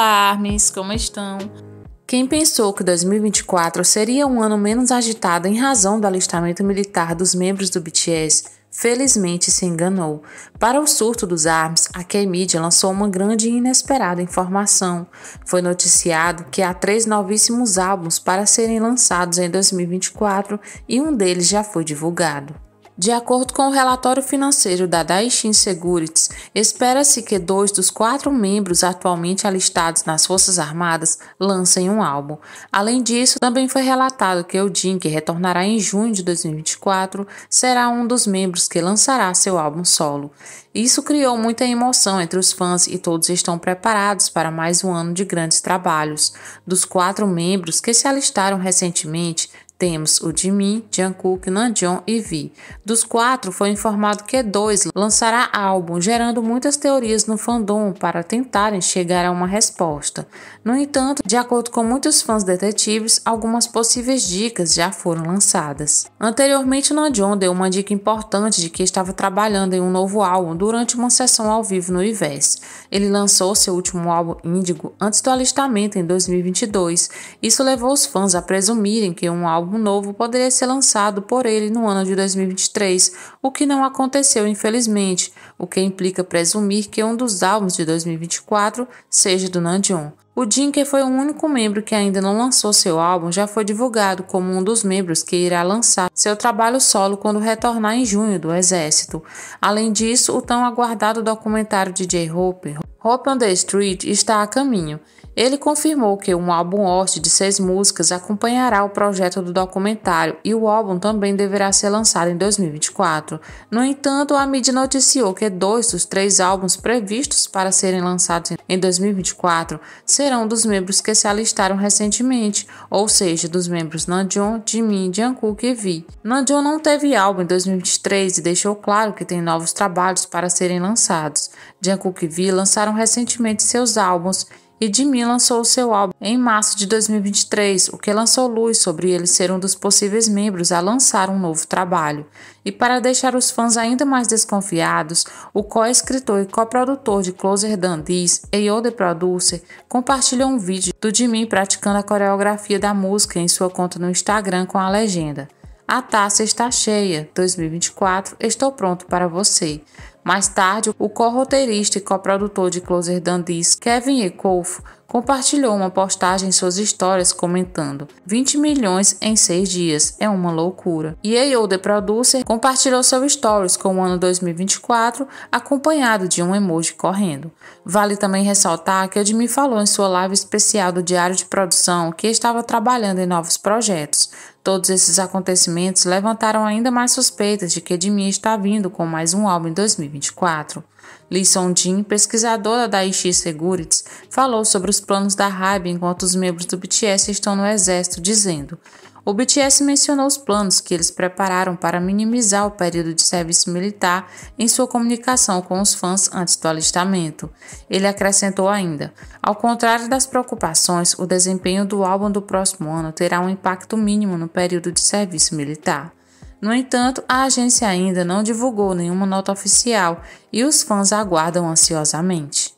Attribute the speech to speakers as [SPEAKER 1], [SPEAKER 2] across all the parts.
[SPEAKER 1] Olá, Armes, como estão? Quem pensou que 2024 seria um ano menos agitado em razão do alistamento militar dos membros do BTS, felizmente se enganou. Para o surto dos ARMS, a K-Media lançou uma grande e inesperada informação. Foi noticiado que há três novíssimos álbuns para serem lançados em 2024 e um deles já foi divulgado. De acordo com o relatório financeiro da Daishin Securities, espera-se que dois dos quatro membros atualmente alistados nas Forças Armadas lancem um álbum. Além disso, também foi relatado que o Jin, que retornará em junho de 2024, será um dos membros que lançará seu álbum solo. Isso criou muita emoção entre os fãs e todos estão preparados para mais um ano de grandes trabalhos. Dos quatro membros que se alistaram recentemente, temos o Jimin, Jungkook, Namjoon e V. Dos quatro, foi informado que dois lançará álbum, gerando muitas teorias no fandom para tentarem chegar a uma resposta. No entanto, de acordo com muitos fãs detetives, algumas possíveis dicas já foram lançadas. Anteriormente, Namjoon deu uma dica importante de que estava trabalhando em um novo álbum durante uma sessão ao vivo no IVES. Ele lançou seu último álbum Índigo antes do alistamento em 2022. Isso levou os fãs a presumirem que um álbum álbum novo poderia ser lançado por ele no ano de 2023, o que não aconteceu, infelizmente, o que implica presumir que um dos álbuns de 2024 seja do Nandion. O Jinke foi o único membro que ainda não lançou seu álbum, já foi divulgado como um dos membros que irá lançar seu trabalho solo quando retornar em junho do Exército. Além disso, o tão aguardado documentário de J. Hope, Hope on the Street, está a caminho ele confirmou que um álbum host de seis músicas acompanhará o projeto do documentário e o álbum também deverá ser lançado em 2024. No entanto, a mídia noticiou que dois dos três álbuns previstos para serem lançados em 2024 serão dos membros que se alistaram recentemente, ou seja, dos membros Nanjon, Jimin, Jungkook e V. Nanjon não teve álbum em 2023 e deixou claro que tem novos trabalhos para serem lançados. Jungkook e V lançaram recentemente seus álbuns e Jimmy lançou seu álbum em março de 2023, o que lançou luz sobre ele ser um dos possíveis membros a lançar um novo trabalho. E para deixar os fãs ainda mais desconfiados, o co-escritor e co-produtor de Closer Than This, A.O. The Producer, compartilhou um vídeo do Jimmy praticando a coreografia da música em sua conta no Instagram com a legenda a taça está cheia. 2024, estou pronto para você. Mais tarde, o corroteirista e coprodutor de Closer Dandis, Kevin Ecoufo, compartilhou uma postagem em suas histórias comentando: 20 milhões em 6 dias é uma loucura. E a The Producer compartilhou seu stories com o ano 2024, acompanhado de um emoji correndo. Vale também ressaltar que Edmi falou em sua live especial do Diário de Produção que estava trabalhando em novos projetos. Todos esses acontecimentos levantaram ainda mais suspeitas de que Edmi está vindo com mais um álbum em 2024. Lee Song-jin, pesquisadora da IX Securities, falou sobre os planos da Hybe enquanto os membros do BTS estão no exército, dizendo: o BTS mencionou os planos que eles prepararam para minimizar o período de serviço militar em sua comunicação com os fãs antes do alistamento. Ele acrescentou ainda: ao contrário das preocupações, o desempenho do álbum do próximo ano terá um impacto mínimo no período de serviço militar. No entanto, a agência ainda não divulgou nenhuma nota oficial e os fãs aguardam ansiosamente.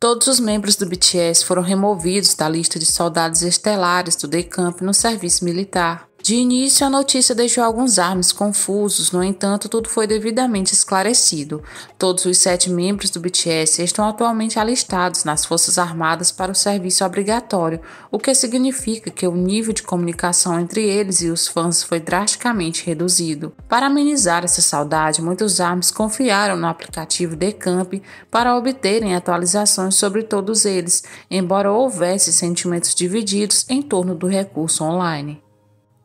[SPEAKER 1] Todos os membros do BTS foram removidos da lista de soldados estelares do DECAMP no serviço militar. De início, a notícia deixou alguns armes confusos, no entanto, tudo foi devidamente esclarecido. Todos os sete membros do BTS estão atualmente alistados nas Forças Armadas para o serviço obrigatório, o que significa que o nível de comunicação entre eles e os fãs foi drasticamente reduzido. Para amenizar essa saudade, muitos armes confiaram no aplicativo Decamp para obterem atualizações sobre todos eles, embora houvesse sentimentos divididos em torno do recurso online.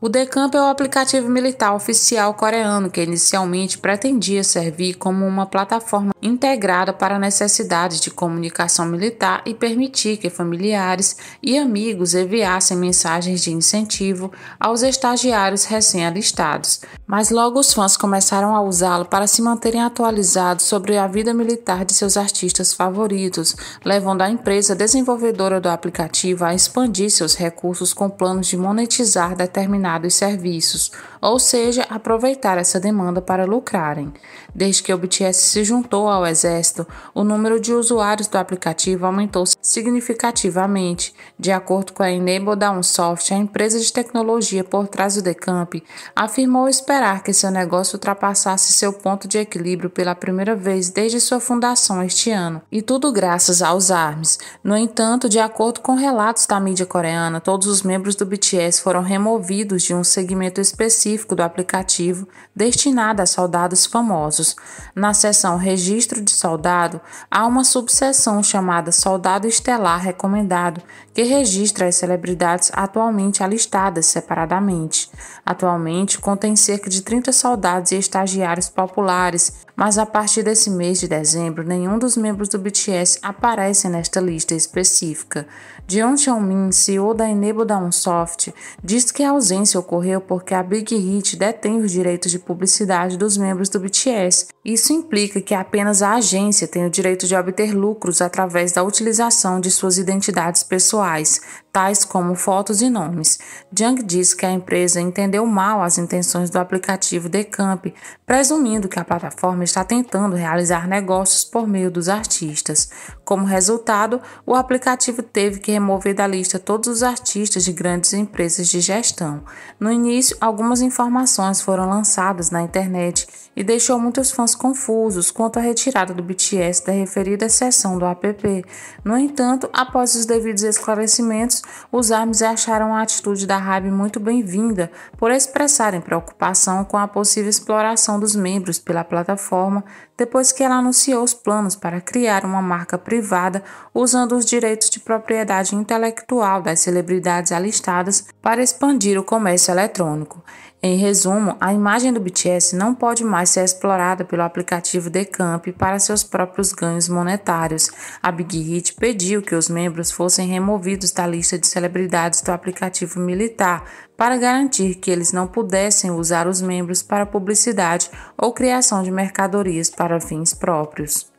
[SPEAKER 1] O Decamp é o aplicativo militar oficial coreano que inicialmente pretendia servir como uma plataforma integrada para necessidades de comunicação militar e permitir que familiares e amigos enviassem mensagens de incentivo aos estagiários recém-alistados. Mas logo os fãs começaram a usá-lo para se manterem atualizados sobre a vida militar de seus artistas favoritos, levando a empresa desenvolvedora do aplicativo a expandir seus recursos com planos de monetizar determinados e serviços, ou seja, aproveitar essa demanda para lucrarem. Desde que o BTS se juntou ao Exército, o número de usuários do aplicativo aumentou significativamente. De acordo com a Enable Downsoft, a empresa de tecnologia por trás do Decamp afirmou esperar que seu negócio ultrapassasse seu ponto de equilíbrio pela primeira vez desde sua fundação este ano, e tudo graças aos ARMS. No entanto, de acordo com relatos da mídia coreana, todos os membros do BTS foram removidos de um segmento específico do aplicativo destinado a soldados famosos. Na seção Registro de Soldado, há uma subseção chamada Soldado Estelar Recomendado, que registra as celebridades atualmente alistadas separadamente. Atualmente, contém cerca de 30 soldados e estagiários populares, mas a partir desse mês de dezembro, nenhum dos membros do BTS aparece nesta lista específica. Jeon cheon CEO da Enable Down Soft, diz que a ausência ocorreu porque a Big Hit detém os direitos de publicidade dos membros do BTS isso implica que apenas a agência tem o direito de obter lucros através da utilização de suas identidades pessoais, tais como fotos e nomes. Jung diz que a empresa entendeu mal as intenções do aplicativo Decamp, presumindo que a plataforma está tentando realizar negócios por meio dos artistas. Como resultado, o aplicativo teve que remover da lista todos os artistas de grandes empresas de gestão. No início, algumas informações foram lançadas na internet e deixou muitos fãs confusos quanto à retirada do BTS da referida seção do app. No entanto, após os devidos esclarecimentos, os ARMS acharam a atitude da RAB muito bem-vinda por expressarem preocupação com a possível exploração dos membros pela plataforma depois que ela anunciou os planos para criar uma marca privada usando os direitos de propriedade intelectual das celebridades alistadas para expandir o comércio eletrônico. Em resumo, a imagem do BTS não pode mais ser explorada pelo aplicativo Decamp para seus próprios ganhos monetários. A Big Hit pediu que os membros fossem removidos da lista de celebridades do aplicativo militar para garantir que eles não pudessem usar os membros para publicidade ou criação de mercadorias para fins próprios.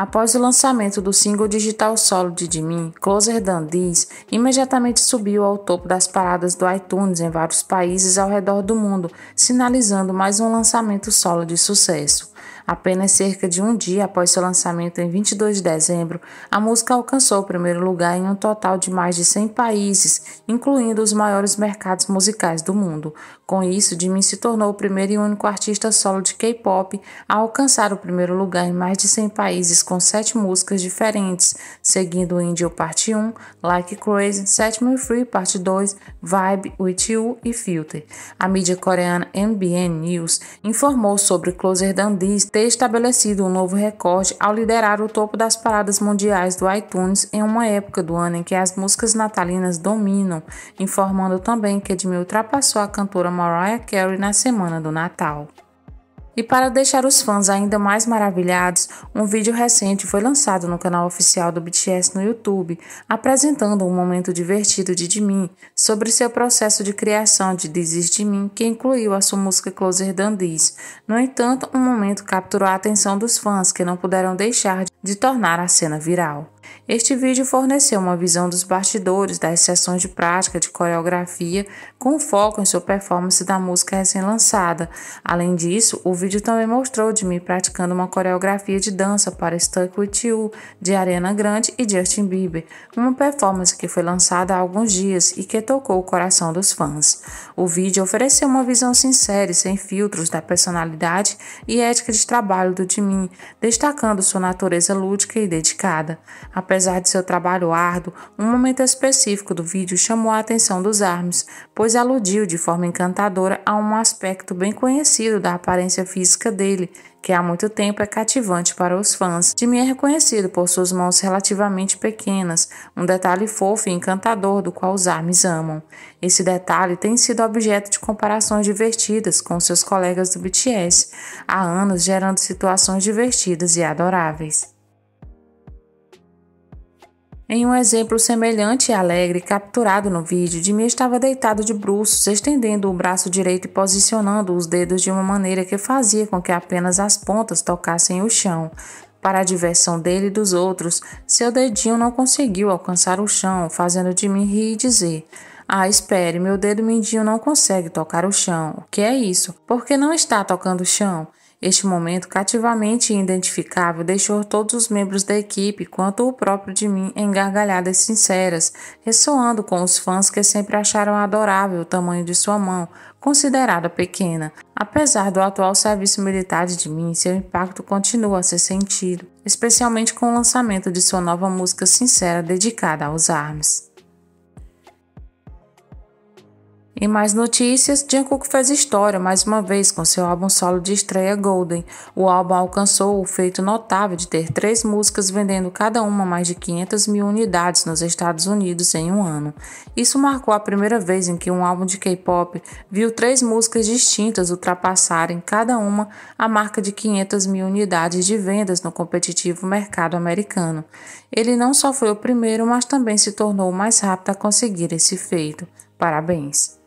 [SPEAKER 1] Após o lançamento do single digital solo de Jimin, Closer Than This imediatamente subiu ao topo das paradas do iTunes em vários países ao redor do mundo, sinalizando mais um lançamento solo de sucesso. Apenas cerca de um dia após seu lançamento, em 22 de dezembro, a música alcançou o primeiro lugar em um total de mais de 100 países, incluindo os maiores mercados musicais do mundo. Com isso, Jimin se tornou o primeiro e único artista solo de K-pop a alcançar o primeiro lugar em mais de 100 países com sete músicas diferentes, seguindo o Indio Parte 1, Like Crazy, Set Me Free Parte 2, Vibe, With You e Filter. A mídia coreana MBN News informou sobre Closer Than This ter estabelecido um novo recorde ao liderar o topo das paradas mundiais do iTunes em uma época do ano em que as músicas natalinas dominam, informando também que Edmil ultrapassou a cantora Mariah Carey na semana do Natal. E para deixar os fãs ainda mais maravilhados, um vídeo recente foi lançado no canal oficial do BTS no YouTube, apresentando um momento divertido de Jimin sobre seu processo de criação de This Is Jimin, que incluiu a sua música Closer Than This. No entanto, um momento capturou a atenção dos fãs, que não puderam deixar de tornar a cena viral. Este vídeo forneceu uma visão dos bastidores das sessões de prática de coreografia com foco em sua performance da música recém-lançada. Além disso, o vídeo também mostrou mim praticando uma coreografia de dança para Stuck With You de Ariana Grande e Justin Bieber, uma performance que foi lançada há alguns dias e que tocou o coração dos fãs. O vídeo ofereceu uma visão sincera e sem filtros da personalidade e ética de trabalho do Jimmy, destacando sua natureza lúdica e dedicada. Apesar de seu trabalho árduo, um momento específico do vídeo chamou a atenção dos Arms, pois aludiu de forma encantadora a um aspecto bem conhecido da aparência física dele, que há muito tempo é cativante para os fãs. Jimmy é reconhecido por suas mãos relativamente pequenas, um detalhe fofo e encantador do qual os Arms amam. Esse detalhe tem sido objeto de comparações divertidas com seus colegas do BTS, há anos gerando situações divertidas e adoráveis. Em um exemplo semelhante e alegre capturado no vídeo, Jimmy estava deitado de bruços, estendendo o braço direito e posicionando os dedos de uma maneira que fazia com que apenas as pontas tocassem o chão. Para a diversão dele e dos outros, seu dedinho não conseguiu alcançar o chão, fazendo Jimmy rir e dizer: Ah, espere, meu dedo mindinho não consegue tocar o chão. O que é isso? Por que não está tocando o chão? Este momento cativamente identificável deixou todos os membros da equipe, quanto o próprio de mim, em gargalhadas sinceras, ressoando com os fãs que sempre acharam adorável o tamanho de sua mão, considerada pequena. Apesar do atual serviço militar de mim, seu impacto continua a ser sentido, especialmente com o lançamento de sua nova música sincera dedicada aos armes. Em mais notícias, Jungkook fez história mais uma vez com seu álbum solo de estreia Golden. O álbum alcançou o feito notável de ter três músicas vendendo cada uma mais de 500 mil unidades nos Estados Unidos em um ano. Isso marcou a primeira vez em que um álbum de K-pop viu três músicas distintas ultrapassarem cada uma a marca de 500 mil unidades de vendas no competitivo mercado americano. Ele não só foi o primeiro, mas também se tornou o mais rápido a conseguir esse feito. Parabéns!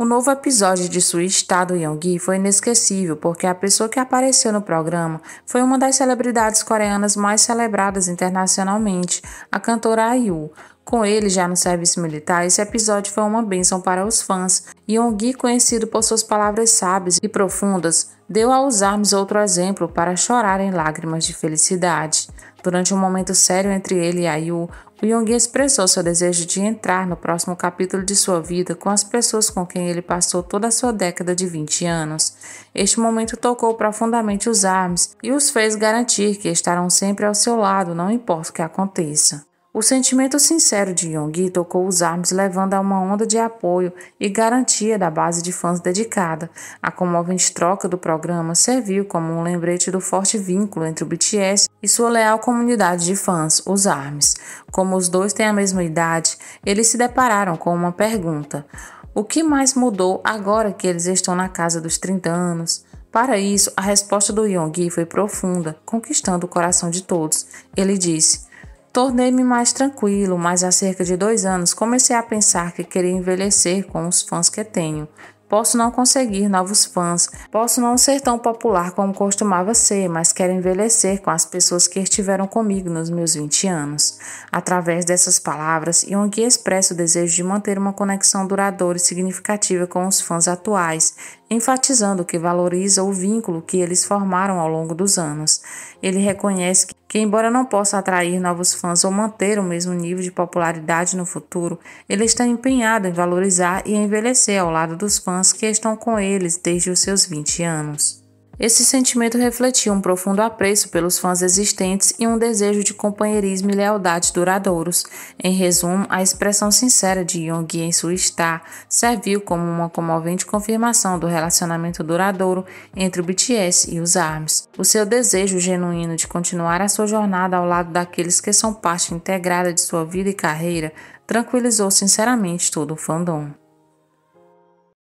[SPEAKER 1] O novo episódio de Suíte do Yonggi foi inesquecível porque a pessoa que apareceu no programa foi uma das celebridades coreanas mais celebradas internacionalmente, a cantora Ayu. Com ele já no serviço militar, esse episódio foi uma bênção para os fãs. Yonggi, conhecido por suas palavras sábias e profundas, deu aos armes outro exemplo para chorar em lágrimas de felicidade. Durante um momento sério entre ele e Ayu, o Yonggi expressou seu desejo de entrar no próximo capítulo de sua vida com as pessoas com quem ele passou toda a sua década de 20 anos. Este momento tocou profundamente os arms e os fez garantir que estarão sempre ao seu lado, não importa o que aconteça. O sentimento sincero de Yonggi tocou os armes, levando a uma onda de apoio e garantia da base de fãs dedicada. A comovente troca do programa serviu como um lembrete do forte vínculo entre o BTS e sua leal comunidade de fãs, os armes. Como os dois têm a mesma idade, eles se depararam com uma pergunta: O que mais mudou agora que eles estão na casa dos 30 anos? Para isso, a resposta do Yonggi foi profunda, conquistando o coração de todos. Ele disse. Tornei-me mais tranquilo, mas há cerca de dois anos comecei a pensar que queria envelhecer com os fãs que tenho. Posso não conseguir novos fãs, posso não ser tão popular como costumava ser, mas quero envelhecer com as pessoas que estiveram comigo nos meus 20 anos. Através dessas palavras, Young expressa o desejo de manter uma conexão duradoura e significativa com os fãs atuais, enfatizando que valoriza o vínculo que eles formaram ao longo dos anos. Ele reconhece que, que, embora não possa atrair novos fãs ou manter o mesmo nível de popularidade no futuro, ele está empenhado em valorizar e envelhecer ao lado dos fãs que estão com eles desde os seus 20 anos. Esse sentimento refletia um profundo apreço pelos fãs existentes e um desejo de companheirismo e lealdade duradouros. Em resumo, a expressão sincera de Jung em sua Star serviu como uma comovente confirmação do relacionamento duradouro entre o BTS e os ARMS. O seu desejo genuíno de continuar a sua jornada ao lado daqueles que são parte integrada de sua vida e carreira tranquilizou sinceramente todo o fandom.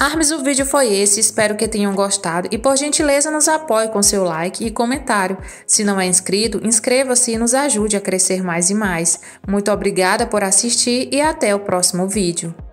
[SPEAKER 1] Armes, o vídeo foi esse, espero que tenham gostado e por gentileza nos apoie com seu like e comentário. Se não é inscrito, inscreva-se e nos ajude a crescer mais e mais. Muito obrigada por assistir e até o próximo vídeo.